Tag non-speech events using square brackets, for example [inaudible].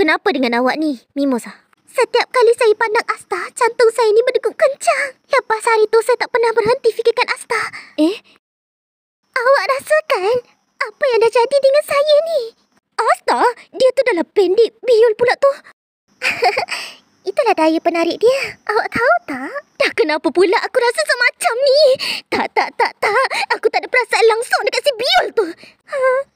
kenapa dengan awak ni, Mimosa? Setiap kali saya pandang Asta, jantung saya ni berdegup kencang. Lepas hari tu saya tak pernah berhenti fikirkan Asta. Eh? Awak rasakan apa yang dah jadi dengan saya ni? Asta? Dia tu dalam pendek biul pula tu. [laughs] Itulah daya penarik dia. Awak tahu tak? Dah kenapa pula aku rasa semacam ni? Tak, tak, tak, tak. Aku tak ada perasaan langsung dekat si biul tu. Ha?